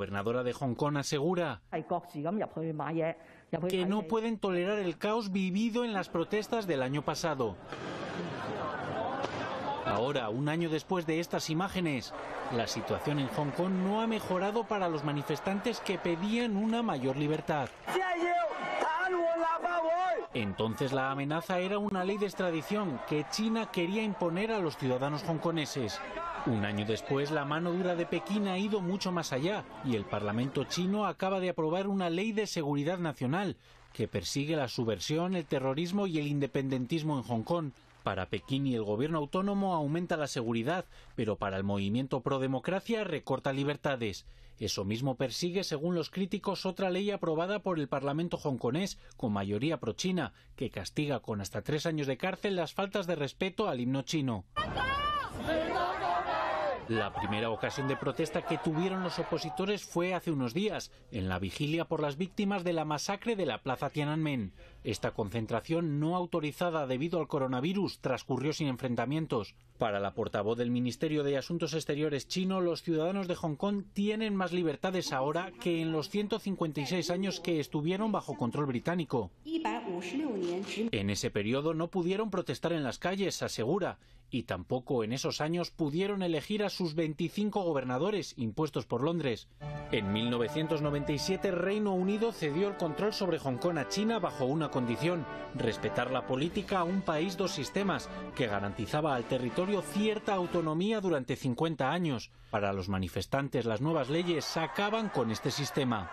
gobernadora de Hong Kong asegura que no pueden tolerar el caos vivido en las protestas del año pasado. Ahora, un año después de estas imágenes, la situación en Hong Kong no ha mejorado para los manifestantes que pedían una mayor libertad. Entonces la amenaza era una ley de extradición que China quería imponer a los ciudadanos hongkoneses. Un año después, la mano dura de Pekín ha ido mucho más allá y el Parlamento chino acaba de aprobar una ley de seguridad nacional que persigue la subversión, el terrorismo y el independentismo en Hong Kong. Para Pekín y el gobierno autónomo aumenta la seguridad, pero para el movimiento pro democracia recorta libertades. Eso mismo persigue, según los críticos, otra ley aprobada por el Parlamento hongkonés, con mayoría pro-China, que castiga con hasta tres años de cárcel las faltas de respeto al himno chino. La primera ocasión de protesta que tuvieron los opositores fue hace unos días, en la vigilia por las víctimas de la masacre de la Plaza Tiananmen. Esta concentración no autorizada debido al coronavirus transcurrió sin enfrentamientos. Para la portavoz del Ministerio de Asuntos Exteriores chino, los ciudadanos de Hong Kong tienen más libertades ahora que en los 156 años que estuvieron bajo control británico. En ese periodo no pudieron protestar en las calles, asegura, y tampoco en esos años pudieron elegir a sus 25 gobernadores impuestos por Londres. En 1997 Reino Unido cedió el control sobre Hong Kong a China bajo una condición, respetar la política a un país dos sistemas, que garantizaba al territorio cierta autonomía durante 50 años. Para los manifestantes las nuevas leyes acaban con este sistema.